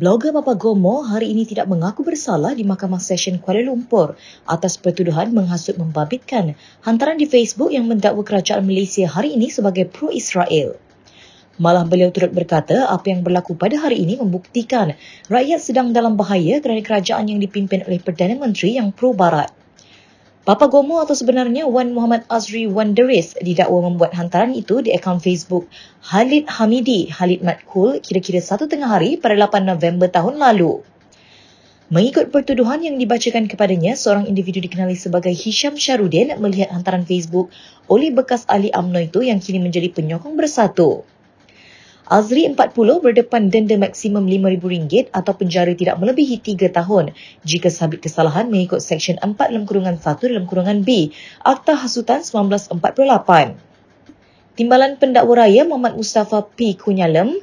Blogger Papa Gomo hari ini tidak mengaku bersalah di Mahkamah Session Kuala Lumpur atas pertuduhan menghasut membabitkan hantaran di Facebook yang mendakwa kerajaan Malaysia hari ini sebagai pro-Israel. Malah beliau turut berkata apa yang berlaku pada hari ini membuktikan rakyat sedang dalam bahaya kerana kerajaan yang dipimpin oleh Perdana Menteri yang pro-Barat. Bapa Gomo atau sebenarnya Wan Muhammad Azri Wan Deris didakwa membuat hantaran itu di akaun Facebook Halid Hamidi Halid Matkul kira-kira satu tengah hari pada 8 November tahun lalu. Mengikut pertuduhan yang dibacakan kepadanya, seorang individu dikenali sebagai Hisham Sharudin melihat hantaran Facebook oleh bekas ahli UMNO itu yang kini menjadi penyokong bersatu. Azri 40 berdepan denda maksimum RM5,000 atau penjara tidak melebihi 3 tahun jika sabit kesalahan mengikut Seksyen 4 dalam kurungan 1 dalam kurungan B Akta Hasutan 1948. Timbalan pendakwa raya Muhammad Mustafa P. Kunyalem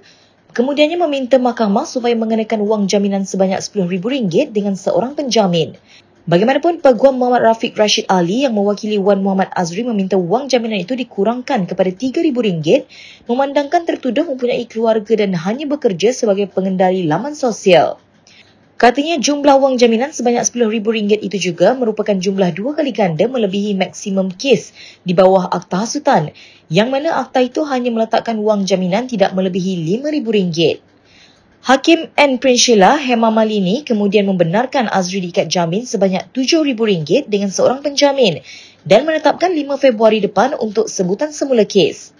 kemudiannya meminta mahkamah supaya mengenakan wang jaminan sebanyak RM10,000 dengan seorang penjamin. Bagaimanapun, Peguam Muhammad Rafiq Rashid Ali yang mewakili Wan Muhammad Azri meminta wang jaminan itu dikurangkan kepada RM3,000 memandangkan tertuduh mempunyai keluarga dan hanya bekerja sebagai pengendali laman sosial. Katanya jumlah wang jaminan sebanyak RM10,000 itu juga merupakan jumlah dua kali ganda melebihi maksimum kes di bawah Akta Hasutan yang mana akta itu hanya meletakkan wang jaminan tidak melebihi RM5,000. Hakim N. Prinsila Hema Malini kemudian membenarkan Azri diikat jamin sebanyak rm ringgit dengan seorang penjamin dan menetapkan 5 Februari depan untuk sebutan semula kes.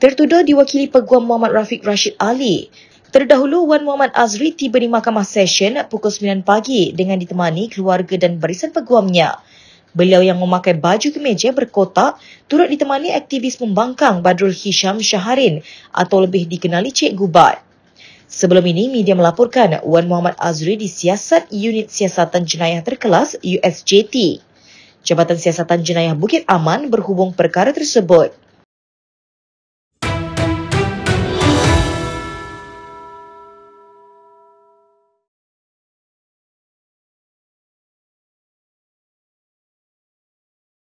Tertuduh diwakili Peguam Muhammad Rafiq Rashid Ali. Terdahulu, Wan Muhammad Azri tiba di mahkamah session pukul 9 pagi dengan ditemani keluarga dan barisan peguamnya. Beliau yang memakai baju kemeja berkotak turut ditemani aktivis membangkang Badrul Hisham Syaharin atau lebih dikenali Cik Gubat. Sebelum ini, media melaporkan Wan Muhammad Azri disiasat Unit Siasatan Jenayah Terkelas USJT. Jabatan Siasatan Jenayah Bukit Aman berhubung perkara tersebut.